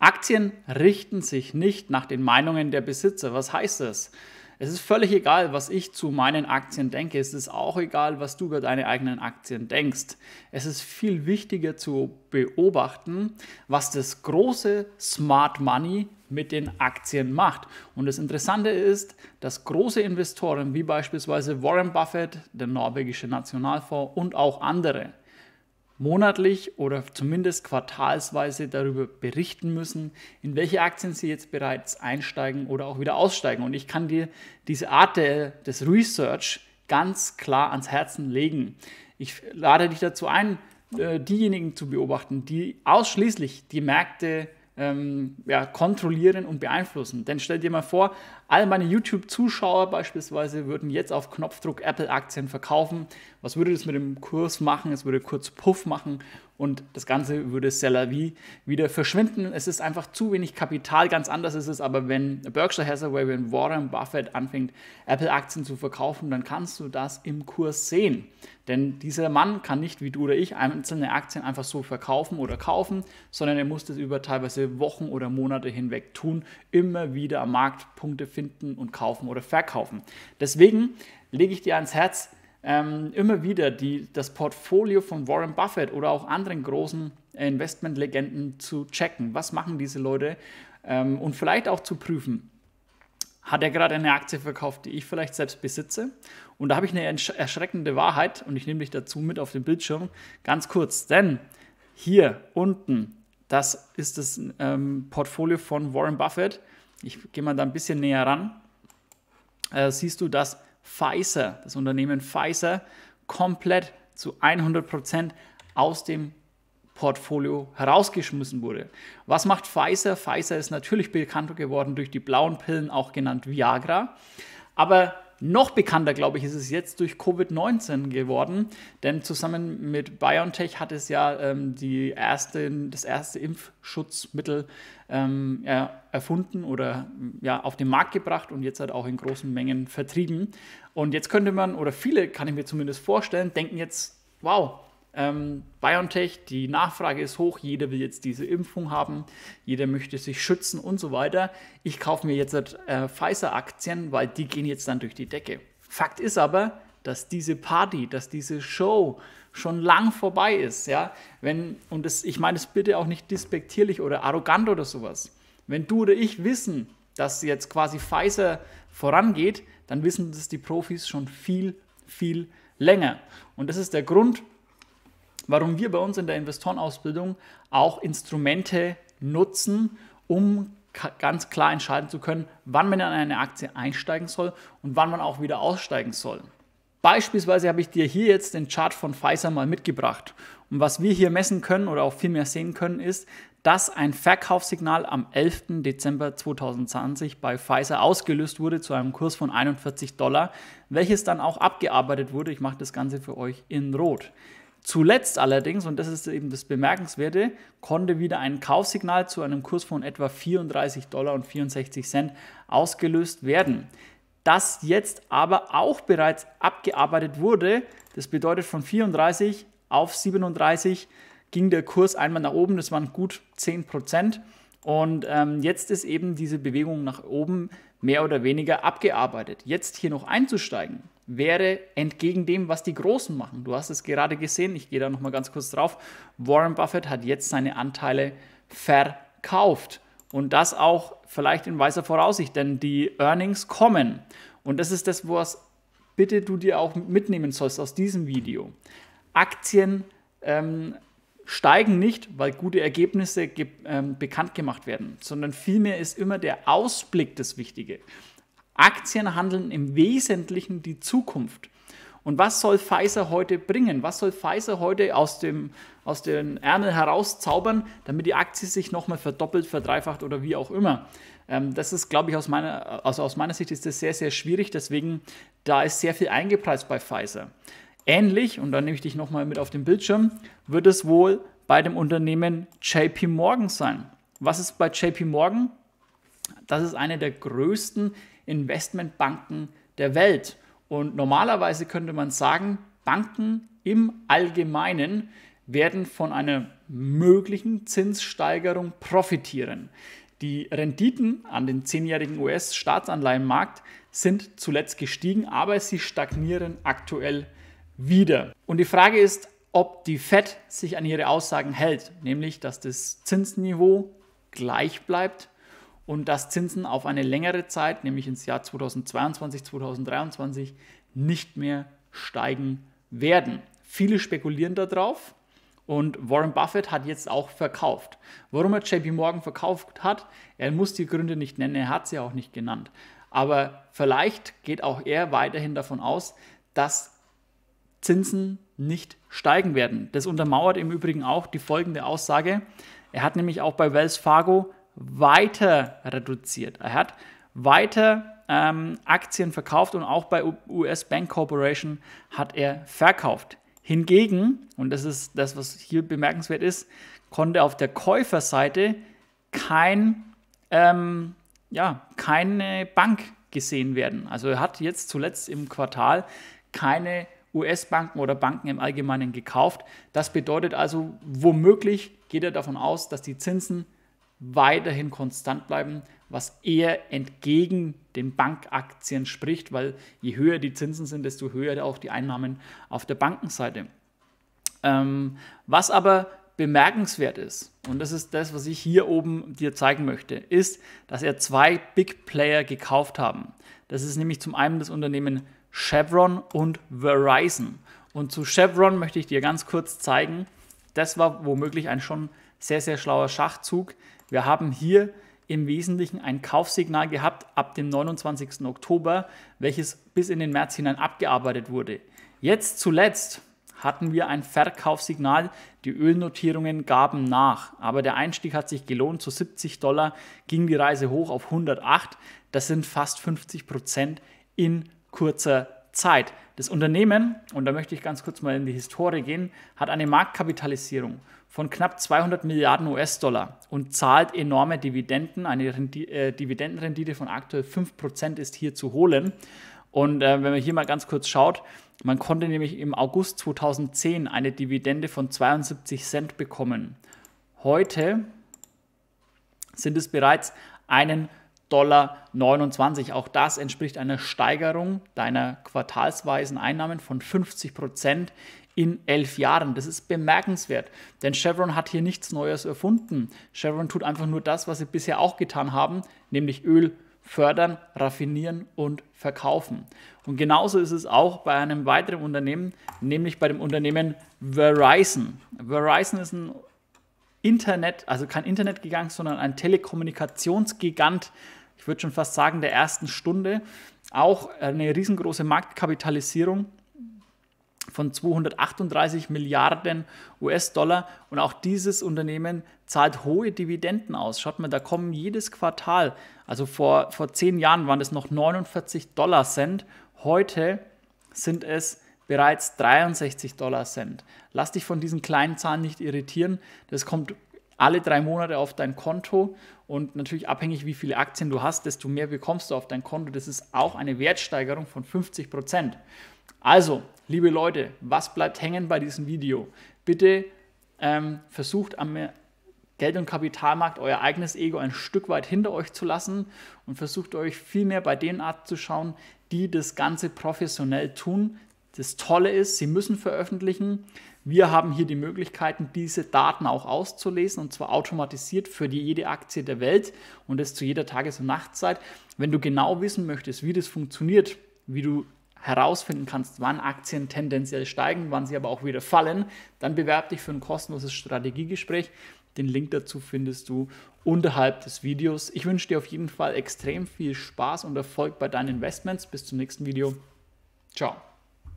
Aktien richten sich nicht nach den Meinungen der Besitzer. Was heißt das? Es ist völlig egal, was ich zu meinen Aktien denke. Es ist auch egal, was du über deine eigenen Aktien denkst. Es ist viel wichtiger zu beobachten, was das große Smart Money mit den Aktien macht. Und das Interessante ist, dass große Investoren wie beispielsweise Warren Buffett, der norwegische Nationalfonds und auch andere monatlich oder zumindest quartalsweise darüber berichten müssen, in welche Aktien sie jetzt bereits einsteigen oder auch wieder aussteigen. Und ich kann dir diese Art der, des Research ganz klar ans Herzen legen. Ich lade dich dazu ein, äh, diejenigen zu beobachten, die ausschließlich die Märkte ähm, ja, kontrollieren und beeinflussen. Denn stell dir mal vor, all meine YouTube-Zuschauer beispielsweise würden jetzt auf Knopfdruck Apple-Aktien verkaufen. Was würde das mit dem Kurs machen? Es würde kurz Puff machen und das Ganze würde Seller wie wieder verschwinden. Es ist einfach zu wenig Kapital, ganz anders ist es aber, wenn Berkshire Hathaway, wenn Warren Buffett anfängt, Apple-Aktien zu verkaufen, dann kannst du das im Kurs sehen. Denn dieser Mann kann nicht wie du oder ich einzelne Aktien einfach so verkaufen oder kaufen, sondern er muss das über teilweise Wochen oder Monate hinweg tun, immer wieder am Markt Punkte finden und kaufen oder verkaufen. Deswegen lege ich dir ans Herz, ähm, immer wieder die, das Portfolio von Warren Buffett oder auch anderen großen äh, Investmentlegenden zu checken. Was machen diese Leute? Ähm, und vielleicht auch zu prüfen, hat er gerade eine Aktie verkauft, die ich vielleicht selbst besitze? Und da habe ich eine erschreckende Wahrheit und ich nehme dich dazu mit auf den Bildschirm. Ganz kurz, denn hier unten, das ist das ähm, Portfolio von Warren Buffett. Ich gehe mal da ein bisschen näher ran. Äh, siehst du, dass Pfizer, das Unternehmen Pfizer, komplett zu 100% aus dem Portfolio herausgeschmissen wurde. Was macht Pfizer? Pfizer ist natürlich bekannter geworden durch die blauen Pillen, auch genannt Viagra. Aber noch bekannter, glaube ich, ist es jetzt durch Covid-19 geworden, denn zusammen mit BioNTech hat es ja ähm, die erste, das erste Impfschutzmittel ähm, ja, erfunden oder ja, auf den Markt gebracht und jetzt halt auch in großen Mengen vertrieben. Und jetzt könnte man, oder viele kann ich mir zumindest vorstellen, denken jetzt, wow, ähm, BioNTech, die Nachfrage ist hoch, jeder will jetzt diese Impfung haben, jeder möchte sich schützen und so weiter. Ich kaufe mir jetzt äh, Pfizer-Aktien, weil die gehen jetzt dann durch die Decke. Fakt ist aber, dass diese Party, dass diese Show schon lang vorbei ist, ja. Wenn, und das, ich meine es bitte auch nicht despektierlich oder arrogant oder sowas. Wenn du oder ich wissen, dass jetzt quasi Pfizer vorangeht, dann wissen das die Profis schon viel, viel länger. Und das ist der Grund, warum wir bei uns in der Investorenausbildung auch Instrumente nutzen, um ganz klar entscheiden zu können, wann man in eine Aktie einsteigen soll und wann man auch wieder aussteigen soll. Beispielsweise habe ich dir hier jetzt den Chart von Pfizer mal mitgebracht. Und was wir hier messen können oder auch viel mehr sehen können, ist, dass ein Verkaufssignal am 11. Dezember 2020 bei Pfizer ausgelöst wurde zu einem Kurs von 41 Dollar, welches dann auch abgearbeitet wurde. Ich mache das Ganze für euch in Rot. Zuletzt allerdings, und das ist eben das Bemerkenswerte, konnte wieder ein Kaufsignal zu einem Kurs von etwa 34 Dollar und 64 Cent ausgelöst werden. Das jetzt aber auch bereits abgearbeitet wurde, das bedeutet von 34 auf 37 ging der Kurs einmal nach oben, das waren gut 10 Prozent. Und ähm, jetzt ist eben diese Bewegung nach oben mehr oder weniger abgearbeitet. Jetzt hier noch einzusteigen, wäre entgegen dem, was die Großen machen. Du hast es gerade gesehen, ich gehe da nochmal ganz kurz drauf. Warren Buffett hat jetzt seine Anteile verkauft. Und das auch vielleicht in weiser Voraussicht, denn die Earnings kommen. Und das ist das, was bitte du dir auch mitnehmen sollst aus diesem Video. Aktien ähm, steigen nicht, weil gute Ergebnisse ge ähm, bekannt gemacht werden, sondern vielmehr ist immer der Ausblick das Wichtige. Aktien handeln im Wesentlichen die Zukunft. Und was soll Pfizer heute bringen? Was soll Pfizer heute aus, dem, aus den Ärmeln herauszaubern, damit die Aktie sich nochmal verdoppelt, verdreifacht oder wie auch immer? Ähm, das ist, glaube ich, aus meiner, also aus meiner Sicht ist das sehr, sehr schwierig. Deswegen, da ist sehr viel eingepreist bei Pfizer. Ähnlich, und da nehme ich dich nochmal mit auf den Bildschirm, wird es wohl bei dem Unternehmen JP Morgan sein. Was ist bei JP Morgan? Das ist eine der größten Investmentbanken der Welt. Und normalerweise könnte man sagen, Banken im Allgemeinen werden von einer möglichen Zinssteigerung profitieren. Die Renditen an den zehnjährigen US-Staatsanleihenmarkt sind zuletzt gestiegen, aber sie stagnieren aktuell wieder. Und die Frage ist, ob die Fed sich an ihre Aussagen hält, nämlich dass das Zinsniveau gleich bleibt und dass Zinsen auf eine längere Zeit, nämlich ins Jahr 2022, 2023, nicht mehr steigen werden. Viele spekulieren darauf und Warren Buffett hat jetzt auch verkauft. Warum er JP Morgan verkauft hat, er muss die Gründe nicht nennen, er hat sie auch nicht genannt. Aber vielleicht geht auch er weiterhin davon aus, dass Zinsen nicht steigen werden. Das untermauert im Übrigen auch die folgende Aussage. Er hat nämlich auch bei Wells Fargo weiter reduziert. Er hat weiter ähm, Aktien verkauft und auch bei US Bank Corporation hat er verkauft. Hingegen, und das ist das, was hier bemerkenswert ist, konnte auf der Käuferseite kein, ähm, ja, keine Bank gesehen werden. Also er hat jetzt zuletzt im Quartal keine US-Banken oder Banken im Allgemeinen gekauft. Das bedeutet also, womöglich geht er davon aus, dass die Zinsen weiterhin konstant bleiben, was eher entgegen den Bankaktien spricht, weil je höher die Zinsen sind, desto höher auch die Einnahmen auf der Bankenseite. Ähm, was aber bemerkenswert ist, und das ist das, was ich hier oben dir zeigen möchte, ist, dass er zwei Big Player gekauft haben. Das ist nämlich zum einen das Unternehmen Chevron und Verizon. Und zu Chevron möchte ich dir ganz kurz zeigen, das war womöglich ein schon sehr, sehr schlauer Schachzug. Wir haben hier im Wesentlichen ein Kaufsignal gehabt ab dem 29. Oktober, welches bis in den März hinein abgearbeitet wurde. Jetzt zuletzt hatten wir ein Verkaufssignal, die Ölnotierungen gaben nach, aber der Einstieg hat sich gelohnt, zu 70 Dollar ging die Reise hoch auf 108, das sind fast 50 Prozent in kurzer Zeit. Das Unternehmen, und da möchte ich ganz kurz mal in die Historie gehen, hat eine Marktkapitalisierung von knapp 200 Milliarden US-Dollar und zahlt enorme Dividenden. Eine Rendi äh, Dividendenrendite von aktuell 5% ist hier zu holen. Und äh, wenn man hier mal ganz kurz schaut, man konnte nämlich im August 2010 eine Dividende von 72 Cent bekommen. Heute sind es bereits einen Dollar 29. Auch das entspricht einer Steigerung deiner quartalsweisen Einnahmen von 50 Prozent in elf Jahren. Das ist bemerkenswert, denn Chevron hat hier nichts Neues erfunden. Chevron tut einfach nur das, was sie bisher auch getan haben, nämlich Öl fördern, raffinieren und verkaufen. Und genauso ist es auch bei einem weiteren Unternehmen, nämlich bei dem Unternehmen Verizon. Verizon ist ein Internet, also kein Internetgigant, sondern ein Telekommunikationsgigant ich würde schon fast sagen, der ersten Stunde. Auch eine riesengroße Marktkapitalisierung von 238 Milliarden US-Dollar. Und auch dieses Unternehmen zahlt hohe Dividenden aus. Schaut mal, da kommen jedes Quartal, also vor, vor zehn Jahren waren es noch 49 Dollar Cent, heute sind es bereits 63 Dollar Cent. Lass dich von diesen kleinen Zahlen nicht irritieren. Das kommt alle drei Monate auf dein Konto und natürlich abhängig, wie viele Aktien du hast, desto mehr bekommst du auf dein Konto. Das ist auch eine Wertsteigerung von 50 Prozent. Also, liebe Leute, was bleibt hängen bei diesem Video? Bitte ähm, versucht am Geld- und Kapitalmarkt euer eigenes Ego ein Stück weit hinter euch zu lassen und versucht euch viel mehr bei denen abzuschauen, die das Ganze professionell tun, das Tolle ist, Sie müssen veröffentlichen. Wir haben hier die Möglichkeiten, diese Daten auch auszulesen und zwar automatisiert für die, jede Aktie der Welt und das zu jeder Tages- und Nachtzeit. Wenn du genau wissen möchtest, wie das funktioniert, wie du herausfinden kannst, wann Aktien tendenziell steigen, wann sie aber auch wieder fallen, dann bewerb dich für ein kostenloses Strategiegespräch. Den Link dazu findest du unterhalb des Videos. Ich wünsche dir auf jeden Fall extrem viel Spaß und Erfolg bei deinen Investments. Bis zum nächsten Video. Ciao.